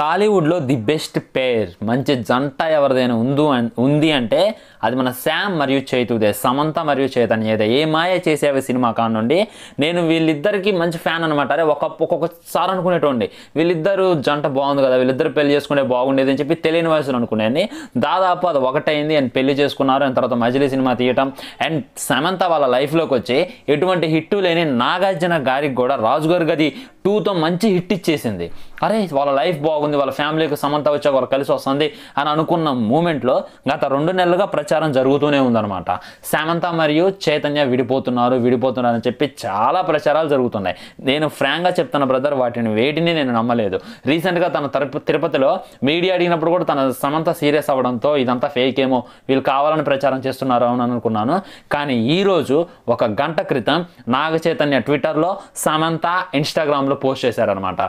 టాలీవుడ్లో the best పేర్ మంచి జంట ఎవరిదైనా ఉందో ఉంది అంటే అది మన శామ్ మరియు చైతుదే సమంత మరియు చైతన్యదే ఏ మాయ చేసేవి సినిమా కానుండి నేను వీళ్ళిద్దరికీ మంచి ఫ్యాన్ అనమాట అరే ఒక ఒక్కొక్కసారి అనుకునేటోండి వీళ్ళిద్దరు జంట బాగుంది కదా వీళ్ళిద్దరు పెళ్లి చేసుకుంటే బాగుండేది అని చెప్పి తెలియని వయసులు అనుకునేది దాదాపు అది ఒకటైంది అని పెళ్లి చేసుకున్నారు అండ్ తర్వాత మజిలీ సినిమా తీయటం అండ్ సమంత వాళ్ళ లైఫ్లోకి వచ్చి ఎటువంటి హిట్టు లేని నాగార్జున గారికి కూడా రాజుగారి గది టూతో మంచి హిట్ ఇచ్చేసింది అరే వాళ్ళ లైఫ్ బాగుంది వాళ్ళ ఫ్యామిలీకి సమంత వచ్చాక వాళ్ళు కలిసి వస్తుంది అని అనుకున్న మూమెంట్లో గత రెండు నెలలుగా ప్రచారం జరుగుతూనే ఉందన్నమాట సమంత మరియు చైతన్య విడిపోతున్నారు విడిపోతున్నారు అని చెప్పి చాలా ప్రచారాలు జరుగుతున్నాయి నేను ఫ్రాంక్గా చెప్తున్న బ్రదర్ వాటిని వేటిని నేను నమ్మలేదు రీసెంట్గా తన తిరుపతిలో మీడియా అడిగినప్పుడు కూడా తన సమంత సీరియస్ అవ్వడంతో ఇదంతా ఫేక్ ఏమో వీళ్ళు కావాలని ప్రచారం చేస్తున్నారు అని అనుకున్నాను కానీ ఈరోజు ఒక గంట క్రితం నాగ చైతన్య ట్విట్టర్లో సమంత ఇన్స్టాగ్రామ్లో పోస్ట్ చేశారనమాట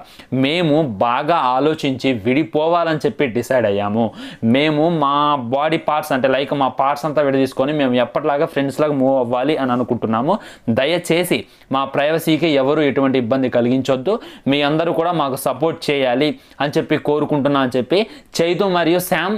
మేము బాగా ఆలోచించి విడిపోవాలని చెప్పి డిసైడ్ అయ్యాము మేము మా బాడీ పార్ట్స్ అంటే లైక్ మా పార్ట్స్ అంతా విడదీసుకొని మేము ఎప్పటిలాగా ఫ్రెండ్స్ లాగా మూవ్ అవ్వాలి అని అనుకుంటున్నాము దయచేసి మా ప్రైవసీకి ఎవరు ఎటువంటి ఇబ్బంది కలిగించొద్దు మీ అందరూ కూడా మాకు సపోర్ట్ చేయాలి అని చెప్పి కోరుకుంటున్నా అని చెప్పి చైతు మరియు శామ్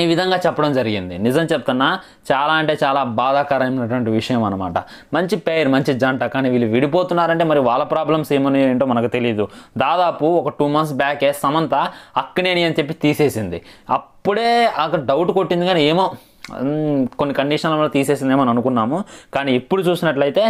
ఈ విధంగా చెప్పడం జరిగింది నిజం చెప్తున్నా చాలా అంటే చాలా బాధాకరమైనటువంటి విషయం అనమాట మంచి పేరు మంచి జంట కానీ వీళ్ళు విడిపోతున్నారంటే మరి వాళ్ళ ప్రాబ్లమ్స్ ఏమని ఏంటో మనకు తెలియదు దాదాపు ఒక టూ మంత్స్ బ్యాకే సమంత అక్కనేని అని చెప్పి తీసేసింది అప్పుడే అక్కడ డౌట్ కొట్టింది కానీ ఏమో కొన్ని కండిషన్ల వల్ల తీసేసిందేమో అని అనుకున్నాము కానీ ఇప్పుడు చూసినట్లయితే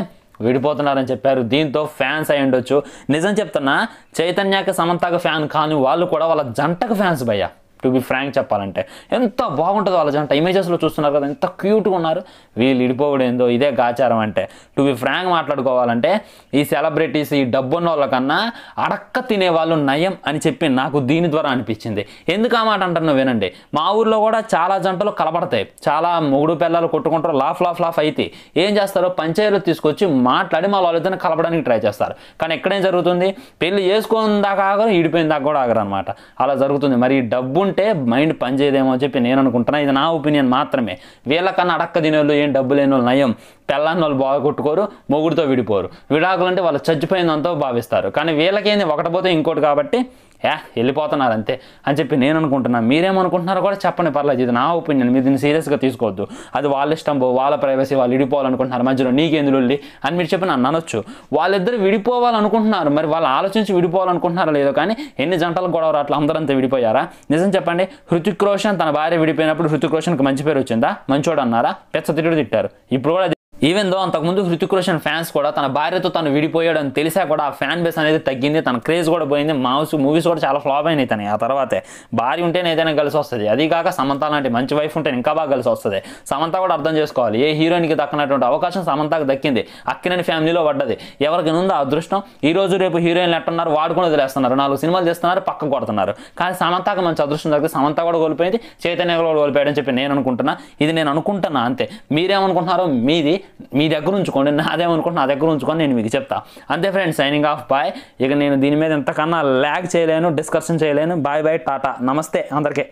విడిపోతున్నారని చెప్పారు దీంతో ఫ్యాన్స్ అయి ఉండొచ్చు నిజం చెప్తున్నా చైతన్యకి సమంతకు ఫ్యాన్ కాని వాళ్ళు కూడా వాళ్ళ జంటకు ఫ్యాన్స్ భయ్యా టు బి ఫ్రాంక్ చెప్పాలంటే ఎంత బాగుంటుందో వాళ్ళ జంట ఇమేజెస్లో చూస్తున్నారు కదా ఎంత క్యూట్గా ఉన్నారు వీళ్ళు ఇడిపోవడం ఏందో ఇదే గాచారం అంటే టు బి ఫ్రాంక్ మాట్లాడుకోవాలంటే ఈ సెలబ్రిటీస్ ఈ డబ్బున్న వాళ్ళకన్నా అడక్క తినే వాళ్ళు నయం అని చెప్పి నాకు దీని ద్వారా అనిపించింది ఎందుకు ఆ మాట అంటున్నా వినండి మా ఊర్లో కూడా చాలా జంటలు కలబడతాయి చాలా మూడు పిల్లలు కొట్టుకుంటారు లాఫ్ లాఫ్ లాఫ్ అయితే ఏం చేస్తారో పంచాయతీలో తీసుకొచ్చి మాట్లాడి మా వాళ్ళిద్దరిని కలపడానికి ట్రై చేస్తారు కానీ ఎక్కడేం జరుగుతుంది పెళ్లి చేసుకుందాకా దాకా ఆగరు దాకా కూడా ఆగరు అనమాట అలా జరుగుతుంది మరి డబ్బు ఉంటే మైండ్ పనిచేయదేమో చేయదేమో చెప్పి నేను అనుకుంటున్నా ఇది నా ఒపీనియన్ మాత్రమే వీళ్ళకన్నా అడక్క వాళ్ళు ఏం డబ్బు లేని వాళ్ళు నయం పెళ్ళాన్ని వాళ్ళు బాగా కొట్టుకోరు మొగుడితో విడిపోరు విడాకులు అంటే వాళ్ళు చచ్చిపోయిందంతో భావిస్తారు కానీ వీళ్ళకేంది ఒకటి పోతే ఇంకోటి కాబట్టి యా వెళ్ళిపోతున్నారు అంతే అని చెప్పి నేను అనుకుంటున్నాను మీరేమనుకుంటున్నారో కూడా చెప్పండి పర్లేదు ఇది నా ఒపీనియన్ మీరు దీన్ని సీరియస్గా తీసుకోవద్దు అది వాళ్ళ ఇష్టం వాళ్ళ ప్రైవసీ వాళ్ళు విడిపోవాలనుకుంటున్నారు మధ్యలో నీకేందులు అని మీరు చెప్పి నన్ను అనొచ్చు వాళ్ళిద్దరు విడిపోవాలనుకుంటున్నారు మరి వాళ్ళు ఆలోచించి విడిపోవాలనుకుంటున్నారా లేదో కానీ ఎన్ని జంటలు గొడవ అట్లా అందరంతా విడిపోయారా నిజం చెప్పండి హృతిక్ రోషన్ తన భార్య విడిపోయినప్పుడు హృతిక్ రోషన్కి మంచి పేరు వచ్చిందా మంచోడు అన్నారా పెచ్చ తిట్టుడు తిట్టారు ఇప్పుడు కూడా ఈవెన్ దో అంతకుముందు హృతిక్ రోషన్ ఫ్యాన్స్ కూడా తన భార్యతో తను విడిపోయాడని తెలిసా కూడా ఆ ఫ్యాన్ బేస్ అనేది తగ్గింది తన క్రేజ్ కూడా పోయింది మామూలు మూవీస్ కూడా చాలా ఫ్లాప్ అయినాయి తనకి ఆ తర్వాతే భార్య ఉంటేనే ఏదైనా కలిసి వస్తుంది అది కాక సమంత లాంటి మంచి వైఫ్ ఉంటే ఇంకా బాగా కలిసి వస్తుంది సమంత కూడా అర్థం చేసుకోవాలి ఏ హీరోయిన్కి దక్కనటువంటి అవకాశం సమంతకు దక్కింది అక్కినని ఫ్యామిలీలో పడ్డది ఎవరికి ఉందో అదృష్టం ఈ రోజు రేపు హీరోయిన్లు ఎట్టున్నారు వాడుకుని వదిలేస్తున్నారు నాలుగు సినిమాలు చేస్తున్నారు పక్క కొడుతున్నారు కానీ సమంతకు మంచి అదృష్టం దగ్గర సమంత కూడా కోల్పోయింది చైతన్య కూడా కోల్పోయాడని చెప్పి నేను అనుకుంటున్నా ఇది నేను అనుకుంటున్నా అంతే మీరేమనుకుంటున్నారో మీది మీ దగ్గర ఉంచుకోండి నాదేమనుకుంటే నా దగ్గర ఉంచుకొని నేను మీకు చెప్తాను అంతే ఫ్రెండ్స్ సైనింగ్ ఆఫ్ బాయ్ ఇక నేను దీని మీద ఎంతకన్నా ల్యాగ్ చేయలేను డిస్కషన్ చేయలేను బాయ్ బాయ్ టాటా నమస్తే అందరికీ